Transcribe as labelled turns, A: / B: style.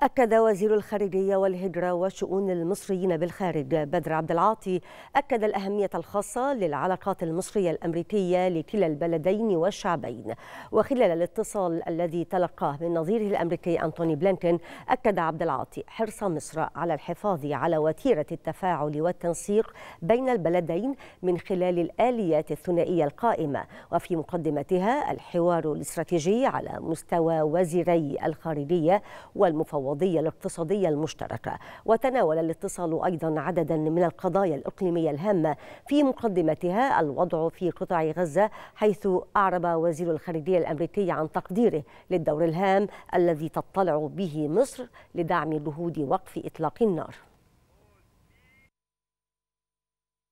A: أكد وزير الخارجية والهجرة وشؤون المصريين بالخارج بدر عبد العاطي أكد الأهمية الخاصة للعلاقات المصرية الأمريكية لكلا البلدين والشعبين وخلال الاتصال الذي تلقاه من نظيره الأمريكي أنتوني بلينكن أكد عبد العاطي حرص مصر على الحفاظ على وتيرة التفاعل والتنسيق بين البلدين من خلال الآليات الثنائية القائمة وفي مقدمتها الحوار الاستراتيجي على مستوى وزيري الخارجية والمفوض التعوضية الاقتصادية المشتركة وتناول الاتصال أيضا عددا من القضايا الإقليمية الهامة في مقدمتها الوضع في قطاع غزة حيث أعرب وزير الخارجية الأمريكي عن تقديره للدور الهام الذي تطلع به مصر لدعم جهود وقف إطلاق النار